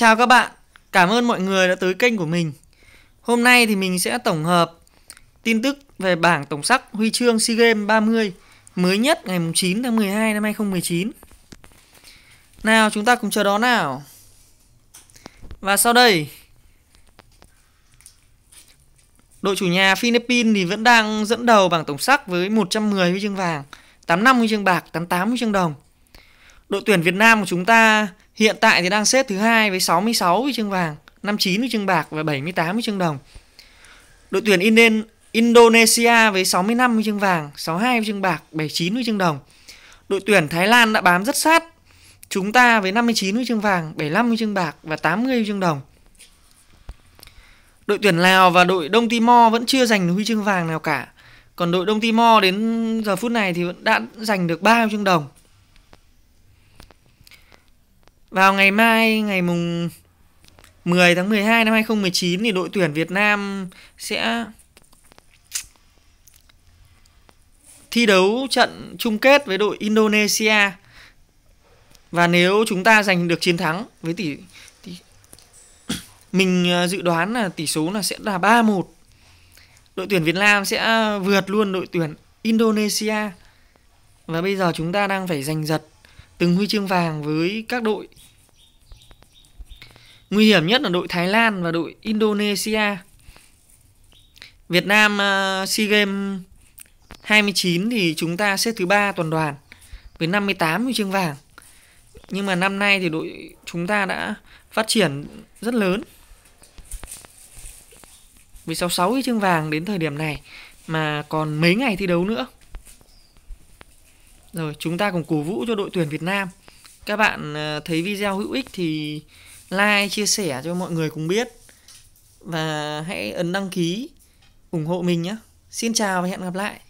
Chào các bạn, cảm ơn mọi người đã tới kênh của mình. Hôm nay thì mình sẽ tổng hợp tin tức về bảng tổng sắc huy chương SEA Games 30 mới nhất ngày 9 tháng 12 năm 2019. Nào chúng ta cùng chờ đó nào. Và sau đây, đội chủ nhà Philippines thì vẫn đang dẫn đầu bảng tổng sắc với 110 huy chương vàng, 85 huy chương bạc, 88 huy chương đồng. Đội tuyển Việt Nam của chúng ta Hiện tại thì đang xếp thứ hai với 66 huy chương vàng, 59 huy chương bạc và 78 huy chương đồng. Đội tuyển Indonesia với 65 huy chương vàng, 62 huy chương bạc, 79 huy chương đồng. Đội tuyển Thái Lan đã bám rất sát chúng ta với 59 huy chương vàng, 75 huy chương bạc và 80 huy chương đồng. Đội tuyển Lào và đội Đông Timor vẫn chưa giành huy chương vàng nào cả. Còn đội Đông Timor đến giờ phút này thì vẫn đã giành được 3 huy chương đồng vào ngày mai ngày mùng 10 tháng 12 năm 2019 thì đội tuyển Việt Nam sẽ thi đấu trận chung kết với đội Indonesia. Và nếu chúng ta giành được chiến thắng với tỷ, tỷ mình à, dự đoán là tỷ số là sẽ là 3-1. Đội tuyển Việt Nam sẽ vượt luôn đội tuyển Indonesia. Và bây giờ chúng ta đang phải giành giật từng huy chương vàng với các đội. Nguy hiểm nhất là đội Thái Lan và đội Indonesia. Việt Nam à, SEA Games 29 thì chúng ta xếp thứ ba toàn đoàn với 58 huy chương vàng. Nhưng mà năm nay thì đội chúng ta đã phát triển rất lớn. Với 66 huy chương vàng đến thời điểm này mà còn mấy ngày thi đấu nữa. Rồi chúng ta cùng cổ vũ cho đội tuyển Việt Nam. Các bạn ờ, thấy video hữu ích thì like, chia sẻ cho mọi người cùng biết. Và hãy ấn đăng ký, ủng hộ mình nhé. Xin chào và hẹn gặp lại.